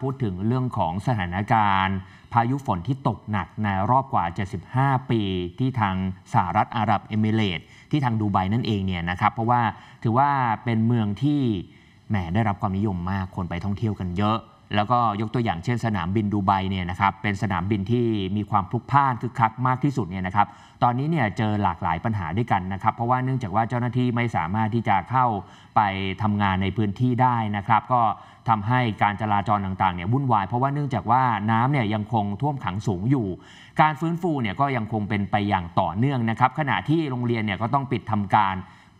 พูดถึงเรื่องของสถานการณ์พายุฝนที่ตกหนักในรอบกว่า 75 ปีที่ทางสหรัฐอาหรับเอมิเรต ที่ทางดูไบนั่นเองเนี่ยนะครับเพราะว่าถือว่าเป็นเมืองที่แหมได้รับความนิยมมากคนไปท่องเที่ยวกันเยอะแล้วก็ยกตัวอย่างเช่นสนามบินดูไบเนี่ยนะครับ เป็นสนามบินที่มีความพลุกพล่านคึกคักมากที่สุดเนี่ยนะครับตอนนี้เนี่ยเจอหลากหลายปัญหาด้วยกันนะครับ เพราะว่าเนื่องจากว่าเจ้าหน้าที่ไม่สามารถที่จะเข้าไปทำงานในพื้นที่ได้นะครับก็ทำให้การจราจรต่างๆเนี่ยวุ่นวาย เพราะว่าเนื่องจากว่าน้ำเนี่ยยังคงท่วมขังสูงอยู่ การฟื้นฟูเนี่ยก็ยังคงเป็นไปอย่างต่อเนื่องนะครับ ขณะที่โรงเรียนเนี่ยก็ต้องปิดทำการ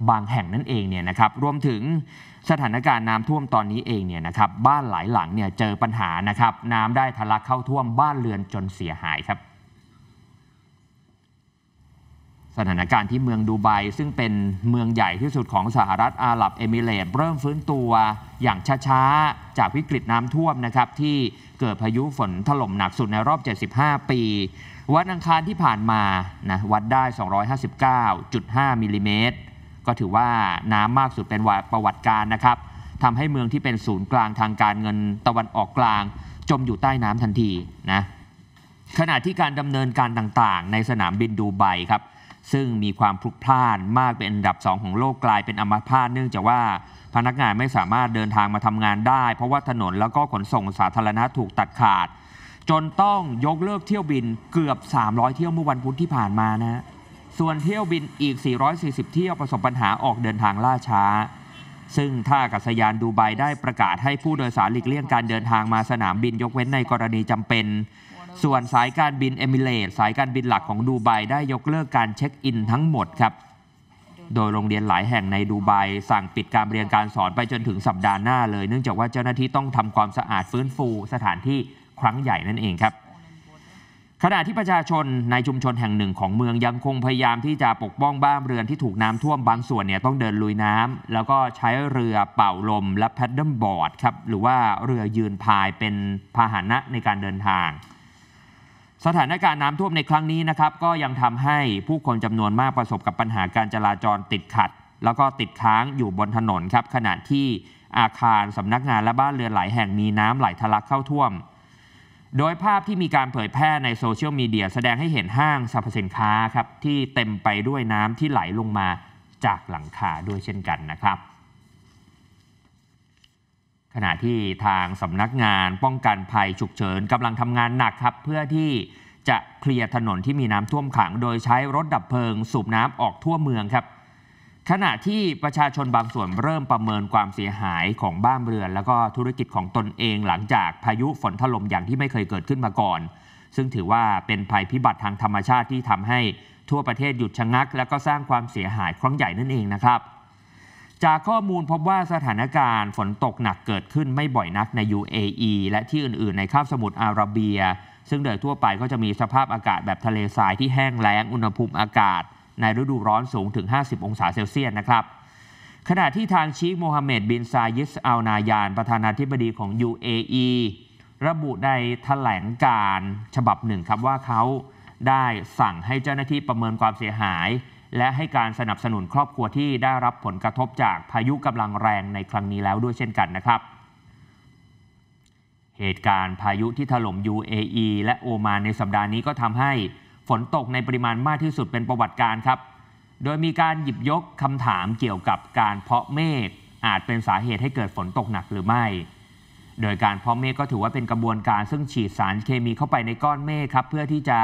บางแห่งนั่นเองเนี่ยนะครับ รวมถึงสถานการณ์น้ำท่วมตอนนี้เองเนี่ยนะครับ บ้านหลายหลังเนี่ยเจอปัญหานะครับ น้ำได้ทะลักเข้าท่วมบ้านเรือนจนเสียหายครับ สถานการณ์ที่เมืองดูไบซึ่งเป็นเมืองใหญ่ที่สุดของสหรัฐอาหรับเอมิเรตเริ่มฟื้นตัวอย่างช้าๆ จากวิกฤตน้ำท่วมนะครับที่เกิดพายุฝนถล่มหนักสุดในรอบ 75 ปีวันอังคารที่ผ่านมานะวัดได้259.5มิลลิเมตรก็ถือว่าน้ำมากสุดเป็นประวัติการนะครับทำให้เมืองที่เป็นศูนย์กลางทางการเงินตะวันออกกลาง จมอยู่ใต้น้ำทันทีนะขณะที่การดำเนินการต่างๆ ในสนามบินดูไบครับ ซึ่งมีความพลุกพล่านมากเป็นอันดับ 2 ของโลกกลายเป็นอัมพาตเนื่องจากว่าพนักงานไม่สามารถเดินทางมาทำงานได้ เพราะว่าถนนแล้วก็ขนส่งสาธารณะถูกตัดขาด จนต้องยกเลิกเที่ยวบินเกือบ 300 เที่ยวเมื่อวันพุธที่ผ่านมานะส่วนเที่ยวบินอีก 440 เที่ยวประสบปัญหาออกเดินทางล่าช้า ซึ่งท่าอากาศยานดูไบได้ประกาศให้ผู้โดยสารหลีกเลี่ยงการเดินทางมาสนามบินยกเว้นในกรณีจำเป็น ส่วนสายการบินเอมิเรตสายการบินหลักของดูไบได้ยกเลิกการเช็คอิน ทั้งหมดครับ โดยโรงเรียนหลายแห่งในดูไบสั่งปิดการเรียนการสอนไปจนถึงสัปดาห์หน้าเลย เนื่องจากว่าเจ้าหน้าที่ต้องทำความสะอาดฟื้นฟูสถานที่ครั้งใหญ่นั่นเองครับขณะที่ประชาชนในชุมชนแห่งหนึ่งของเมืองยังคงพยายามที่จะปกป้องบ้านเรือนที่ถูกน้ำท่วม บางส่วนเนี่ยต้องเดินลุยน้ำแล้วก็ใช้เรือเป่าลม และแพดเดิลบอร์ดครับหรือว่าเรือยืนพายเป็นพาหนะในการเดินทาง สถานการณ์น้ำท่วมในครั้งนี้นะครับก็ยังทำให้ผู้คนจำนวนมากประสบกับปัญหาการจราจรติดขัด แล้วก็ติดค้างอยู่บนถนนครับขณะที่อาคารสำนักงานและบ้านเรือนหลายแห่งมีน้ำไหลทะลักเข้าท่วมโดยภาพที่มีการเผยแพร่ในโซเชียลมีเดียแสดงให้เห็นห้างสรรพสินค้าครับที่เต็มไปด้วยน้ำที่ไหลลงมาจากหลังคาด้วยเช่นกันนะครับ ขณะที่ทางสำนักงานป้องกันภัยฉุกเฉินกำลังทำงานหนักครับเพื่อที่จะเคลียร์ถนนที่มีน้ำท่วมขัง โดยใช้รถดับเพลิงสูบน้ำออกทั่วเมืองครับขณะที่ประชาชนบางส่วนเริ่มประเมินความเสียหายของบ้านเรือน แล้วก็ธุรกิจของตนเองหลังจากพายุฝนถล่มอย่างที่ไม่เคยเกิดขึ้นมาก่อน ซึ่งถือว่าเป็นภัยพิบัติทางธรรมชาติที่ทำให้ทั่วประเทศหยุดชะงัก และก็สร้างความเสียหายครั้งใหญ่นั่นเองนะครับ จากข้อมูลพบว่าสถานการณ์ฝนตกหนักเกิดขึ้นไม่บ่อยนักใน UAE และที่อื่น ๆ ในคาบสมุทรอาระเบียซึ่งโดยทั่วไปก็จะมีสภาพอากาศแบบทะเลทรายที่แห้งแล้งอุณหภูมิอากาศในฤดูร้อนสูงถึง 50 องศาเซลเซียสนะครับ ขณะที่ทางชีคโมฮัมเหม็ดบิน ซายิสอัลนายาน ประธานาธิบดีของ UAE ระบุในแถลงการฉบับหนึ่งครับว่าเขาได้สั่งให้เจ้าหน้าที่ประเมินความเสียหาย และให้การสนับสนุนครอบครัวที่ได้รับผลกระทบจากพายุกำลังแรงในครั้งนี้แล้วด้วยเช่นกันนะครับ เหตุการณ์พายุที่ถล่ม UAE และโอมานในสัปดาห์นี้ก็ทำให้ฝนตกในปริมาณมากที่สุดเป็นประวัติการครับ โดยมีการหยิบยกคำถามเกี่ยวกับการเพราะเมฆอาจเป็นสาเหตุให้เกิดฝนตกหนักหรือไม่ โดยการเพาะเมฆก็ถือว่าเป็นกระบวนการซึ่งฉีดสารเคมีเข้าไปในก้อนเมฆครับเพื่อที่จะ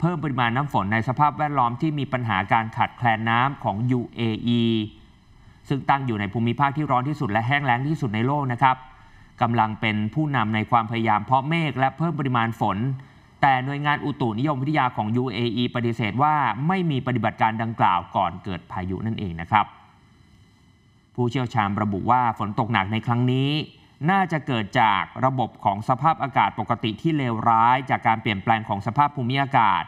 เพิ่มปริมาณน้ำฝนในสภาพแวดล้อมที่มีปัญหาการขาดแคลนน้ำของ UAE ซึ่งตั้งอยู่ในภูมิภาคที่ร้อนที่สุดและแห้งแล้งที่สุดในโลกนะครับกำลังเป็นผู้นำในความพยายามเพาะเมฆและเพิ่มปริมาณฝนแต่หน่วยงานอุตุนิยมวิทยาของ UAE ปฏิเสธว่าไม่มีปฏิบัติการดังกล่าวก่อนเกิดพายุนั่นเองนะครับ ผู้เชี่ยวชาญระบุว่าฝนตกหนักในครั้งนี้ น่าจะเกิดจากระบบของสภาพอากาศปกติที่เลวร้าย จากการเปลี่ยนแปลงของสภาพภูมิอากาศ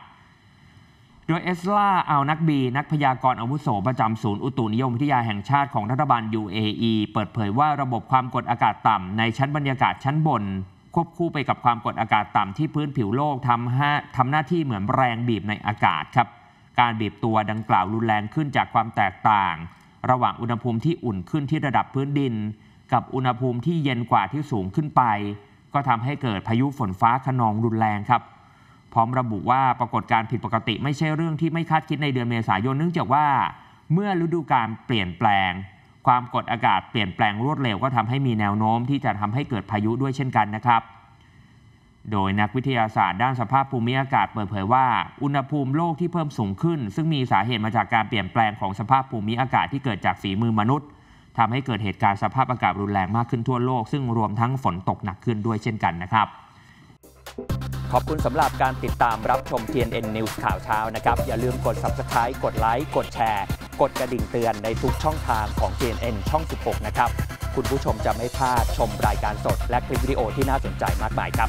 โดยเอสลาอานักบี นักพยากรณ์อาวุโสประจำศูนย์อุตุนิยมวิทยาแห่งชาติของรัฐบาล UAE เปิดเผยว่าระบบความกดอากาศต่ำในชั้นบรรยากาศชั้นบนควบคู่ไปกับความกดอากาศต่ำที่พื้นผิวโลกทำให้ทำหน้าที่เหมือนแรงบีบในอากาศครับ การบีบตัวดังกล่าวรุนแรงขึ้นจากความแตกต่าง ระหว่างอุณหภูมิที่อุ่นขึ้นที่ระดับพื้นดิน กับอุณหภูมิที่เย็นกว่าที่สูงขึ้นไป ก็ทำให้เกิดพายุฝนฟ้าขนองรุนแรงครับ พร้อมระบุว่าปรากฏการผิดปกติ ไม่ใช่เรื่องที่ไม่คาดคิดในเดือนเมษายนเนื่องจากว่า เมื่อฤดูกาลเปลี่ยนแปลงความกดอากาศเปลี่ยนแปลงรวดเร็วก็ทำให้มีแนวโน้ม ที่จะทำให้เกิดพายุด้วยเช่นกันนะครับ โดยนักวิทยาศาสตร์ด้านสภาพภูมิอากาศเปิดเผยว่า อุณหภูมิโลกที่เพิ่มสูงขึ้น ซึ่งมีสาเหตุมาจากการเปลี่ยนแปลงของสภาพภูมิอากาศที่เกิดจากฝีมือมนุษย์ ทำให้เกิดเหตุการณ์สภาพอากาศรุนแรงมากขึ้นทั่วโลกซึ่งรวมทั้งฝนตกหนักขึ้นด้วยเช่นกันนะครับ ขอบคุณสำหรับการติดตามรับชม TNN News ข่าวเช้านะครับอย่าลืมกด Subscribe กดไลค์กดแชร์กดกระดิ่งเตือนในทุกช่องทางของ GNN ช่อง 16 นะครับ คุณผู้ชมจะไม่พลาดชมรายการสดและคลิปวิดีโอที่น่าสนใจมากมายครับ